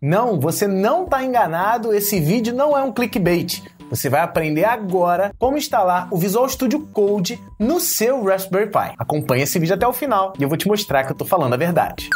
Não, você não está enganado, esse vídeo não é um clickbait. Você vai aprender agora como instalar o Visual Studio Code no seu Raspberry Pi. Acompanhe esse vídeo até o final e eu vou te mostrar que eu estou falando a verdade.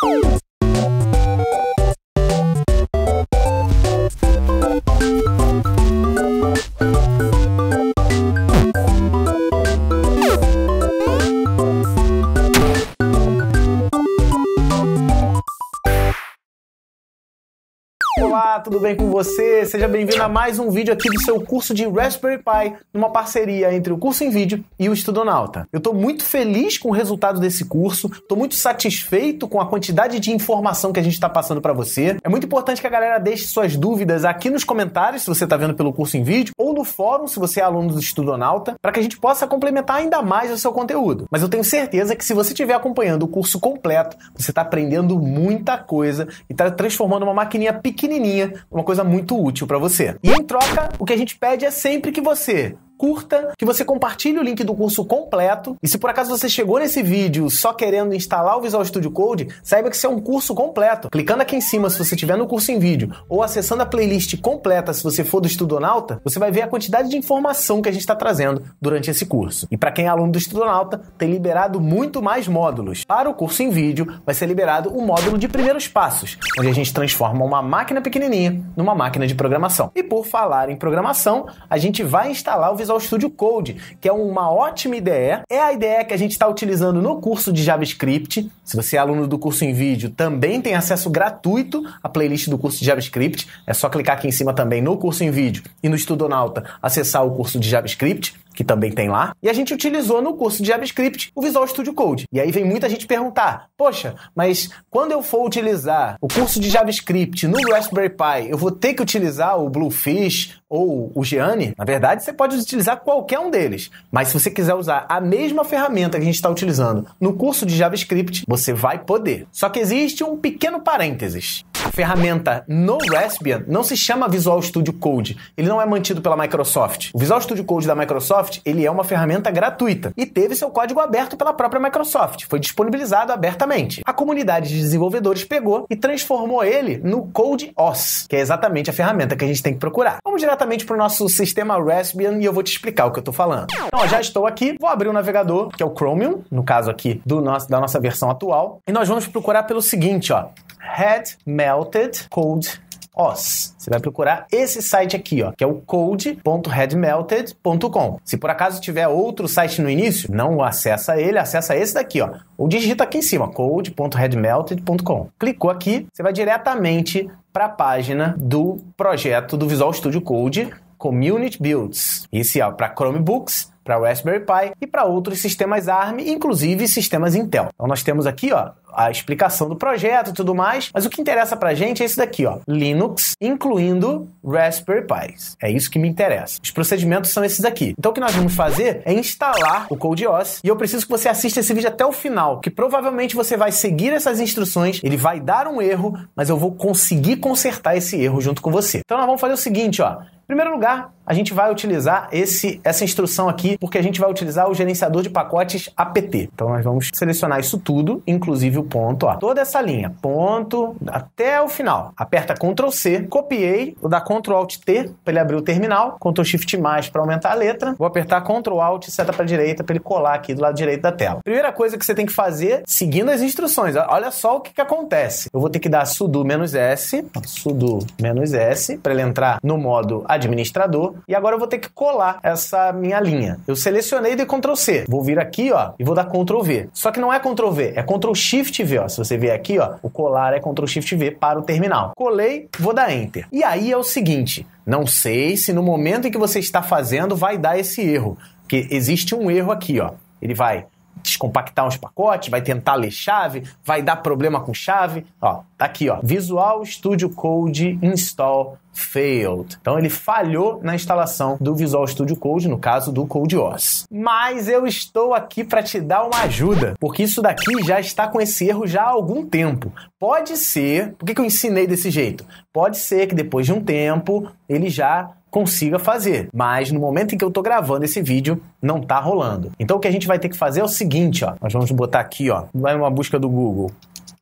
Olá, tudo bem com você? Seja bem-vindo a mais um vídeo aqui do seu curso de Raspberry Pi, numa parceria entre o curso em vídeo e o Estudonauta. Eu estou muito feliz com o resultado desse curso, estou muito satisfeito com a quantidade de informação que a gente está passando para você. É muito importante que a galera deixe suas dúvidas aqui nos comentários, se você está vendo pelo curso em vídeo, ou no fórum, se você é aluno do Estudonauta, para que a gente possa complementar ainda mais o seu conteúdo. Mas eu tenho certeza que se você estiver acompanhando o curso completo, você está aprendendo muita coisa e está transformando uma maquininha pequenininha pequenininha, uma coisa muito útil para você. E em troca, o que a gente pede é sempre que você curta, que você compartilhe o link do curso completo. E se por acaso você chegou nesse vídeo só querendo instalar o Visual Studio Code, saiba que isso é um curso completo. Clicando aqui em cima se você estiver no curso em vídeo ou acessando a playlist completa se você for do Estudonauta, você vai ver a quantidade de informação que a gente está trazendo durante esse curso. E para quem é aluno do Estudonauta, tem liberado muito mais módulos. Para o curso em vídeo, vai ser liberado o módulo de primeiros passos, onde a gente transforma uma máquina pequenininha numa máquina de programação. E por falar em programação, a gente vai instalar o Visual ao Studio Code, que é uma ótima ideia. É a ideia que a gente está utilizando no curso de JavaScript. Se você é aluno do curso em vídeo, também tem acesso gratuito à playlist do curso de JavaScript. É só clicar aqui em cima também no curso em vídeo e no Estudonauta acessar o curso de JavaScript que também tem lá, e a gente utilizou no curso de JavaScript o Visual Studio Code. E aí vem muita gente perguntar: poxa, mas quando eu for utilizar o curso de JavaScript no Raspberry Pi, eu vou ter que utilizar o Bluefish ou o Gianni? Na verdade, você pode utilizar qualquer um deles, mas se você quiser usar a mesma ferramenta que a gente está utilizando no curso de JavaScript, você vai poder. Só que existe um pequeno parênteses ferramenta no Raspbian não se chama Visual Studio Code. Ele não é mantido pela Microsoft. O Visual Studio Code da Microsoft, ele é uma ferramenta gratuita e teve seu código aberto pela própria Microsoft. Foi disponibilizado abertamente. A comunidade de desenvolvedores pegou e transformou ele no Code OS, que é exatamente a ferramenta que a gente tem que procurar. Vamos diretamente para o nosso sistema Raspbian e eu vou te explicar o que eu estou falando. Então, já estou aqui, vou abrir o navegador, que é o Chromium, no caso aqui do nosso, da nossa versão atual, e nós vamos procurar pelo seguinte, ó, Had Melted Cold Oz. Você vai procurar esse site aqui, ó, que é o code.headmelted.com. Se por acaso tiver outro site no início, não acessa ele, acessa esse daqui, ó. Ou digita aqui em cima, code.headmelted.com. Clicou aqui, você vai diretamente para a página do projeto do Visual Studio Code Community Builds. Isso é para Chromebooks para Raspberry Pi e para outros sistemas ARM, inclusive sistemas Intel. Então nós temos aqui, ó, a explicação do projeto e tudo mais, mas o que interessa pra gente é isso daqui, ó, Linux, incluindo Raspberry Pis. É isso que me interessa. Os procedimentos são esses aqui. Então o que nós vamos fazer é instalar o CodeOS e eu preciso que você assista esse vídeo até o final, que provavelmente você vai seguir essas instruções, ele vai dar um erro, mas eu vou conseguir consertar esse erro junto com você. Então nós vamos fazer o seguinte, ó, em primeiro lugar, a gente vai utilizar esse, essa instrução aqui, porque a gente vai utilizar o gerenciador de pacotes APT. Então, nós vamos selecionar isso tudo, inclusive o ponto, ó, toda essa linha, ponto até o final. Aperta Ctrl C, copiei, vou dar Ctrl Alt T para ele abrir o terminal, Ctrl Shift mais para aumentar a letra, vou apertar Ctrl Alt seta para direita para ele colar aqui do lado direito da tela. Primeira coisa que você tem que fazer, seguindo as instruções, olha só o que, que acontece. Eu vou ter que dar sudo -s, sudo -s para ele entrar no modo administrador, e agora eu vou ter que colar essa minha linha. Eu selecionei e dei Ctrl C. Vou vir aqui, ó, e vou dar Ctrl V. Só que não é Ctrl V, é Ctrl Shift V, ó. Se você ver aqui, ó, o colar é Ctrl Shift V para o terminal. Colei, vou dar Enter. E aí é o seguinte, não sei se no momento em que você está fazendo vai dar esse erro, porque existe um erro aqui, ó. Ele vai descompactar uns pacotes, vai tentar ler chave, vai dar problema com chave. Ó, Tá aqui, ó. Visual Studio Code Install failed. Então ele falhou na instalação do Visual Studio Code, no caso do Code OS. Mas eu estou aqui para te dar uma ajuda, porque isso daqui já está com esse erro já há algum tempo. Pode ser, por que, que eu ensinei desse jeito? Pode ser que depois de um tempo ele já consiga fazer, mas no momento em que eu estou gravando esse vídeo não está rolando. Então o que a gente vai ter que fazer é o seguinte, ó. Nós vamos botar aqui, ó, vai uma busca do Google,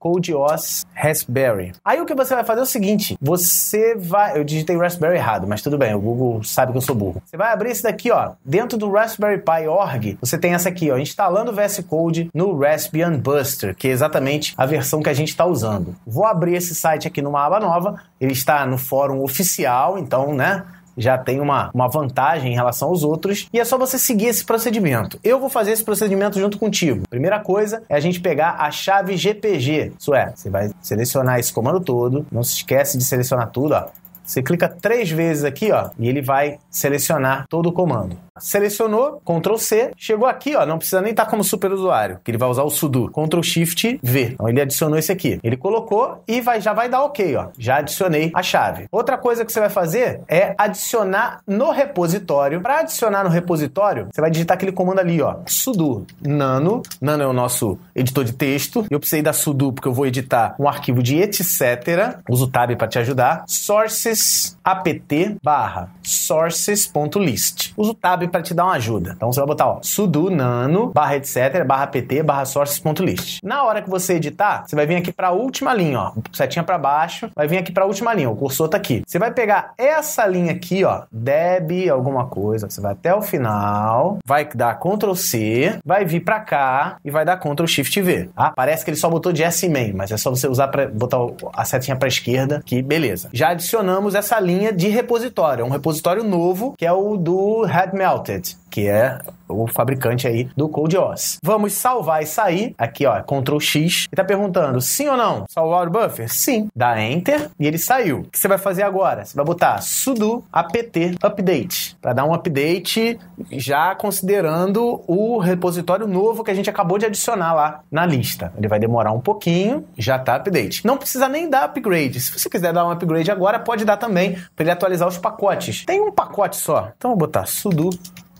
Code OS Raspberry. Aí o que você vai fazer é o seguinte: você vai. Eu digitei Raspberry errado, mas tudo bem, o Google sabe que eu sou burro. Você vai abrir esse daqui, ó. Dentro do Raspberry Pi org, você tem essa aqui, ó, instalando o VS Code no Raspbian Buster, que é exatamente a versão que a gente está usando. Vou abrir esse site aqui numa aba nova, ele está no fórum oficial, então, né? já tem uma, uma vantagem em relação aos outros e é só você seguir esse procedimento. Eu vou fazer esse procedimento junto contigo. Primeira coisa é a gente pegar a chave GPG. Isso é, você vai selecionar esse comando todo, não se esquece de selecionar tudo, ó. Você clica três vezes aqui, ó, e ele vai selecionar todo o comando. Selecionou, Ctrl C, chegou aqui, ó, não precisa nem estar tá como super usuário, que ele vai usar o sudo, Ctrl Shift V. Então ele adicionou esse aqui. Ele colocou e vai, já vai dar OK, ó. Já adicionei a chave. Outra coisa que você vai fazer é adicionar no repositório. Para adicionar no repositório, você vai digitar aquele comando ali, ó, sudo nano. Nano é o nosso editor de texto. Eu precisei da sudo porque eu vou editar um arquivo de etc. Uso o tab para te ajudar. sources apt barra sources.list. Uso o tab para te dar uma ajuda. Então você vai botar, ó, sudo nano, barra etc, barra pt, barra sources.list. Na hora que você editar, você vai vir aqui para a última linha, ó, setinha para baixo, vai vir aqui para a última linha, o cursor tá aqui. Você vai pegar essa linha aqui, ó, deb alguma coisa, você vai até o final, vai dar Ctrl C, vai vir para cá e vai dar Ctrl Shift V, tá? Parece que ele só botou de S main, mas é só você usar para botar a setinha para esquerda, que beleza. Já adicionamos essa linha de repositório, um repositório novo, que é o do Headmail about it que é o fabricante aí do CodeOS. OS. Vamos salvar e sair, aqui ó, Ctrl X, e tá perguntando, sim ou não? Salvar o buffer? Sim. Dá Enter e ele saiu. O que você vai fazer agora? Você vai botar sudo apt update, para dar um update já considerando o repositório novo que a gente acabou de adicionar lá na lista. Ele vai demorar um pouquinho, já tá update. Não precisa nem dar upgrade. Se você quiser dar um upgrade agora, pode dar também, para ele atualizar os pacotes. Tem um pacote só. Então vou botar sudo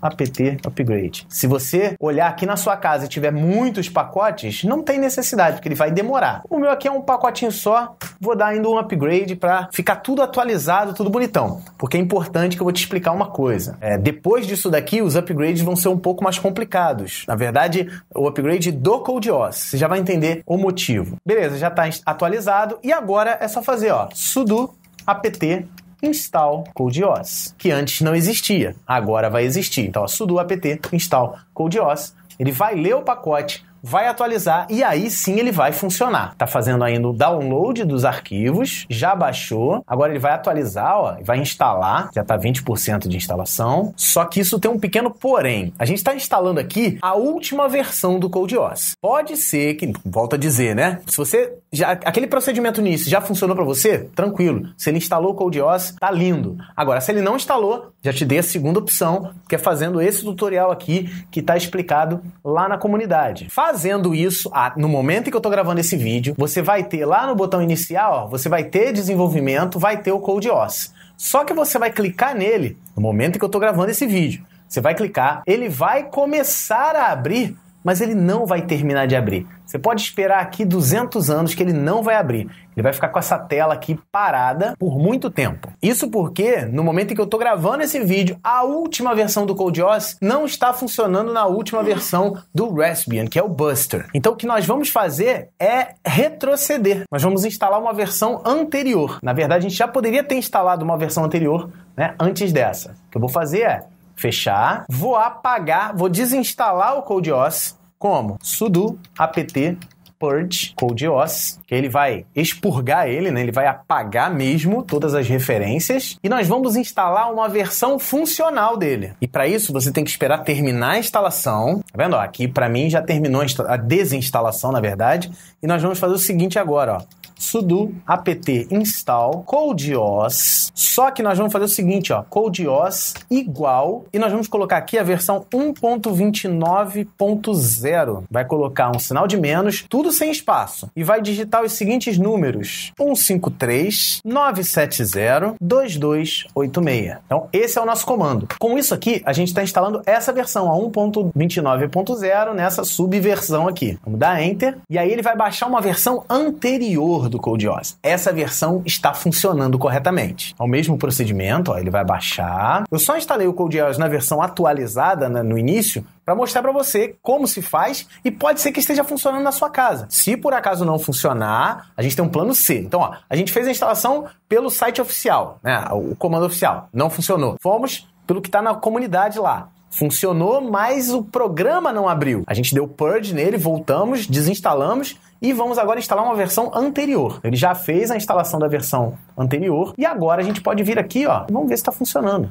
apt upgrade. Se você olhar aqui na sua casa e tiver muitos pacotes, não tem necessidade, porque ele vai demorar. O meu aqui é um pacotinho só, vou dar ainda um upgrade para ficar tudo atualizado, tudo bonitão. Porque é importante que eu vou te explicar uma coisa. É, depois disso daqui, os upgrades vão ser um pouco mais complicados. Na verdade, o upgrade do CodeOS. Você já vai entender o motivo. Beleza, já está atualizado. E agora é só fazer ó, sudo apt install CodeOS, que antes não existia, agora vai existir. Então, sudo apt install CodeOS, ele vai ler o pacote, vai atualizar e aí sim ele vai funcionar. Tá fazendo ainda o download dos arquivos, já baixou, agora ele vai atualizar, ó, vai instalar, já tá 20% de instalação. Só que isso tem um pequeno porém. A gente está instalando aqui a última versão do CodeOS. Pode ser que, volta a dizer, né? Se você já aquele procedimento no início já funcionou para você, tranquilo. Se ele instalou o CodeOS, tá lindo. Agora, se ele não instalou, já te dei a segunda opção, que é fazendo esse tutorial aqui que tá explicado lá na comunidade fazendo isso, ah, no momento em que eu estou gravando esse vídeo, você vai ter lá no botão inicial, ó, você vai ter desenvolvimento, vai ter o Code OS. Só que você vai clicar nele no momento em que eu estou gravando esse vídeo. Você vai clicar, ele vai começar a abrir mas ele não vai terminar de abrir. Você pode esperar aqui 200 anos que ele não vai abrir. Ele vai ficar com essa tela aqui parada por muito tempo. Isso porque, no momento em que eu estou gravando esse vídeo, a última versão do CodeOS não está funcionando na última versão do Raspbian, que é o Buster. Então, o que nós vamos fazer é retroceder. Nós vamos instalar uma versão anterior. Na verdade, a gente já poderia ter instalado uma versão anterior né, antes dessa. O que eu vou fazer é fechar, vou apagar, vou desinstalar o CodeOS como sudo apt purge CodeOS, que ele vai expurgar ele, né? Ele vai apagar mesmo todas as referências e nós vamos instalar uma versão funcional dele. E para isso você tem que esperar terminar a instalação. Tá vendo? aqui para mim já terminou a desinstalação, na verdade, e nós vamos fazer o seguinte agora, ó sudo apt install codeos. Só que nós vamos fazer o seguinte, ó, codeos igual e nós vamos colocar aqui a versão 1.29.0. Vai colocar um sinal de menos, tudo sem espaço e vai digitar os seguintes números: 153 970 2286. Então, esse é o nosso comando. Com isso aqui, a gente está instalando essa versão a 1.29.0 nessa subversão aqui. Vamos dar enter e aí ele vai baixar uma versão anterior do CodeOS. Essa versão está funcionando corretamente. É o mesmo procedimento, ó, ele vai baixar. Eu só instalei o CodeOS na versão atualizada né, no início para mostrar para você como se faz e pode ser que esteja funcionando na sua casa. Se por acaso não funcionar, a gente tem um plano C. Então, ó, a gente fez a instalação pelo site oficial, né, o comando oficial. Não funcionou. Fomos pelo que está na comunidade lá. Funcionou, mas o programa não abriu. A gente deu purge nele, voltamos, desinstalamos e vamos agora instalar uma versão anterior. Ele já fez a instalação da versão anterior e agora a gente pode vir aqui, ó, vamos ver se está funcionando.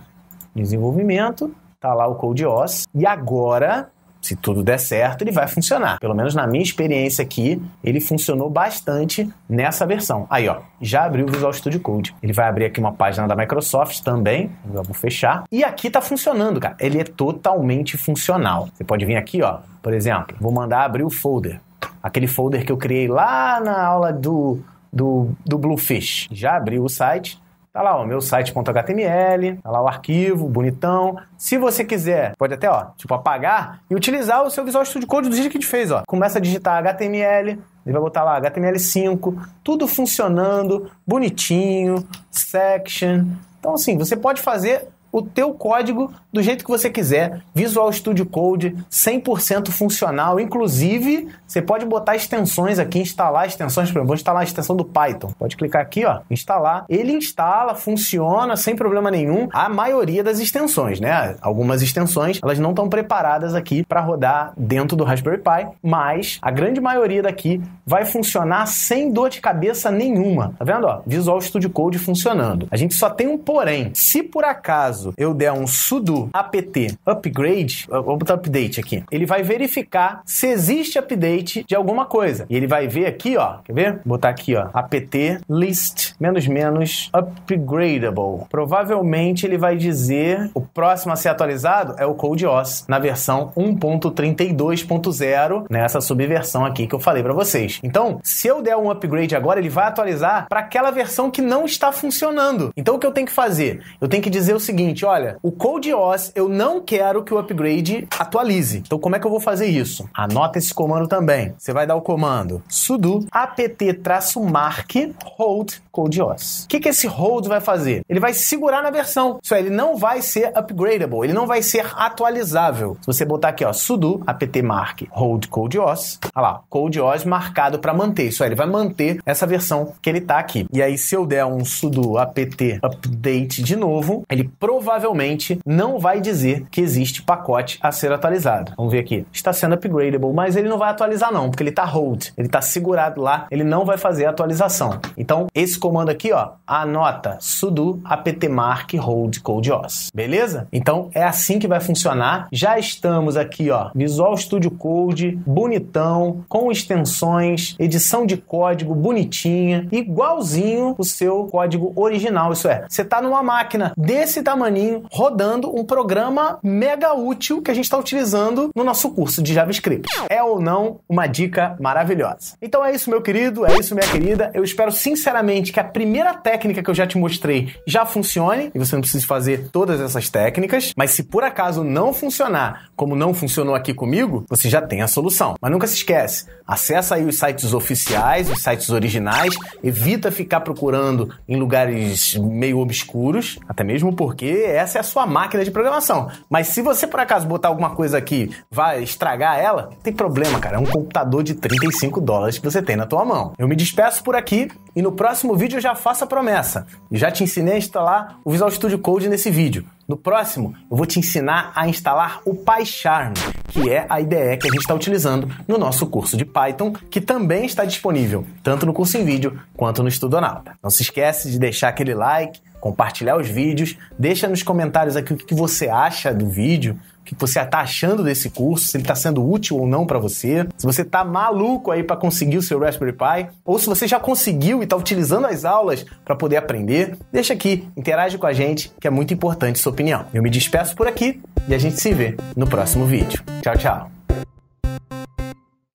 Desenvolvimento, tá lá o Code OS e agora se tudo der certo, ele vai funcionar. Pelo menos na minha experiência aqui, ele funcionou bastante nessa versão. Aí, ó, já abriu o Visual Studio Code. Ele vai abrir aqui uma página da Microsoft também. Eu vou fechar. E aqui tá funcionando, cara. Ele é totalmente funcional. Você pode vir aqui, ó, por exemplo, vou mandar abrir o folder aquele folder que eu criei lá na aula do, do, do Bluefish. Já abri o site. Tá lá, o meu site.html, tá lá o arquivo, bonitão. Se você quiser, pode até, ó, tipo, apagar e utilizar o seu Visual Studio Code do jeito que a gente fez, ó. Começa a digitar HTML, ele vai botar lá HTML5, tudo funcionando, bonitinho, section. Então, assim, você pode fazer o teu código do jeito que você quiser, Visual Studio Code 100% funcional, inclusive você pode botar extensões aqui, instalar extensões, por exemplo, vou instalar a extensão do Python. Pode clicar aqui, ó, instalar. Ele instala, funciona sem problema nenhum. A maioria das extensões, né? Algumas extensões, elas não estão preparadas aqui para rodar dentro do Raspberry Pi, mas a grande maioria daqui vai funcionar sem dor de cabeça nenhuma. Tá vendo, ó? Visual Studio Code funcionando. A gente só tem um porém. Se por acaso caso eu der um sudo apt upgrade, vou botar update aqui, ele vai verificar se existe update de alguma coisa. E ele vai ver aqui, ó, quer ver? Vou botar aqui, ó, apt list menos menos upgradable. Provavelmente ele vai dizer o próximo a ser atualizado é o CodeOS na versão 1.32.0, nessa subversão aqui que eu falei para vocês. Então, se eu der um upgrade agora, ele vai atualizar para aquela versão que não está funcionando. Então o que eu tenho que fazer? Eu tenho que dizer o seguinte, seguinte: olha, o Code OS eu não quero que o upgrade atualize. Então, como é que eu vou fazer isso? Anota esse comando também. Você vai dar o comando sudo apt-mark hold Code OS. O que, que esse hold vai fazer? Ele vai segurar na versão. Isso aí, ele não vai ser upgradable, ele não vai ser atualizável. Se você botar aqui, ó, sudo apt-mark hold Code OS, olha lá, Code OS marcado para manter. Isso aí, ele vai manter essa versão que ele tá aqui. E aí, se eu der um sudo apt update de novo, ele provavelmente provavelmente não vai dizer que existe pacote a ser atualizado. Vamos ver aqui. Está sendo upgradable, mas ele não vai atualizar não, porque ele está hold, ele está segurado lá, ele não vai fazer a atualização. Então, esse comando aqui, ó, anota sudo aptmark hold codeos. Beleza? Então, é assim que vai funcionar. Já estamos aqui, ó, Visual Studio Code, bonitão, com extensões, edição de código bonitinha, igualzinho o seu código original, isso é. Você está numa máquina desse tamanho aninho rodando um programa mega útil que a gente está utilizando no nosso curso de JavaScript. É ou não uma dica maravilhosa. Então é isso, meu querido, é isso, minha querida. Eu espero sinceramente que a primeira técnica que eu já te mostrei já funcione e você não precise fazer todas essas técnicas, mas se por acaso não funcionar, como não funcionou aqui comigo, você já tem a solução. Mas nunca se esquece, acessa aí os sites oficiais, os sites originais, evita ficar procurando em lugares meio obscuros, até mesmo porque essa é a sua máquina de programação. Mas se você por acaso botar alguma coisa aqui, vai estragar ela, tem problema, cara. É um computador de 35 dólares que você tem na tua mão. Eu me despeço por aqui e no próximo vídeo eu já faço a promessa. Já te ensinei a instalar o Visual Studio Code nesse vídeo. No próximo, eu vou te ensinar a instalar o PyCharm, que é a IDE que a gente está utilizando no nosso curso de Python, que também está disponível tanto no curso em vídeo quanto no Estudonauta. Não se esquece de deixar aquele like, compartilhar os vídeos. Deixa nos comentários aqui o que você acha do vídeo, o que você está achando desse curso, se ele está sendo útil ou não para você, se você está maluco aí para conseguir o seu Raspberry Pi, ou se você já conseguiu e está utilizando as aulas para poder aprender. Deixa aqui, interage com a gente, que é muito importante sua opinião. Eu me despeço por aqui e a gente se vê no próximo vídeo. Tchau, tchau.